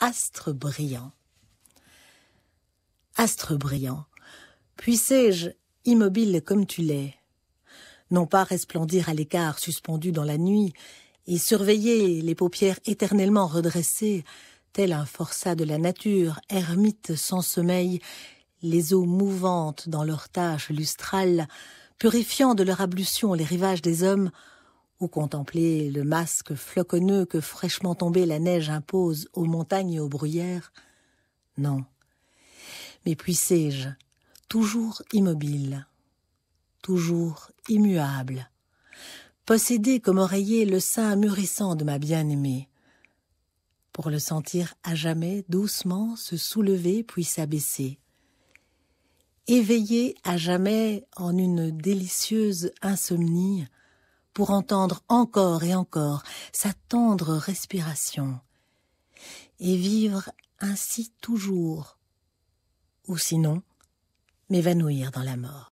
astre brillant. Astre brillant, puissé-je, immobile comme tu l'es, non pas resplendir à l'écart suspendu dans la nuit, et surveiller les paupières éternellement redressées, tel un forçat de la nature, ermite sans sommeil, les eaux mouvantes dans leurs taches lustrales, purifiant de leur ablution les rivages des hommes, ou contempler le masque floconneux que fraîchement tombée la neige impose aux montagnes et aux bruyères. Non. Mais puissé-je, toujours immobile, toujours immuable, posséder comme oreiller le sein mûrissant de ma bien-aimée, pour le sentir à jamais doucement se soulever puis s'abaisser, éveillé à jamais en une délicieuse insomnie pour entendre encore et encore sa tendre respiration, et vivre ainsi toujours, ou sinon m'évanouir dans la mort.